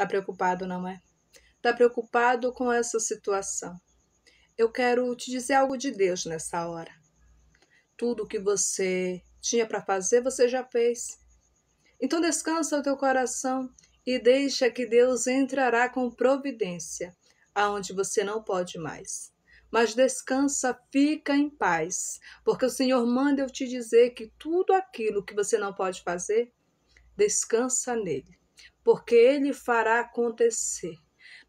Tá preocupado, não é? Tá preocupado com essa situação. Eu quero te dizer algo de Deus nessa hora. Tudo o que você tinha para fazer, você já fez. Então descansa o teu coração e deixa que Deus entrará com providência aonde você não pode mais. Mas descansa, fica em paz, porque o Senhor manda eu te dizer que tudo aquilo que você não pode fazer, descansa nele porque ele fará acontecer.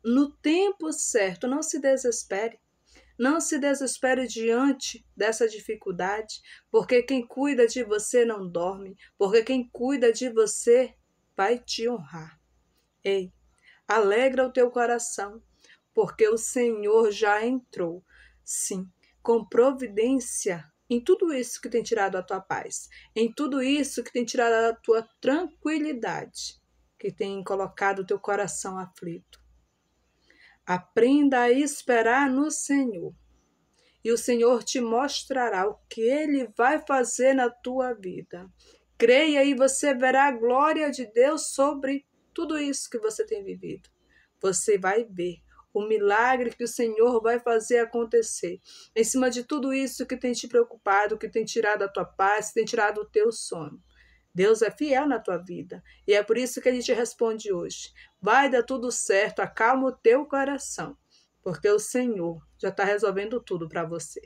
No tempo certo, não se desespere. Não se desespere diante dessa dificuldade, porque quem cuida de você não dorme, porque quem cuida de você vai te honrar. Ei, alegra o teu coração, porque o Senhor já entrou, sim, com providência em tudo isso que tem tirado a tua paz, em tudo isso que tem tirado a tua tranquilidade que tem colocado o teu coração aflito. Aprenda a esperar no Senhor, e o Senhor te mostrará o que ele vai fazer na tua vida. Creia e você verá a glória de Deus sobre tudo isso que você tem vivido. Você vai ver o milagre que o Senhor vai fazer acontecer. Em cima de tudo isso que tem te preocupado, que tem tirado a tua paz, que tem tirado o teu sono. Deus é fiel na tua vida. E é por isso que ele te responde hoje. Vai dar tudo certo, acalma o teu coração, porque o Senhor já está resolvendo tudo para você.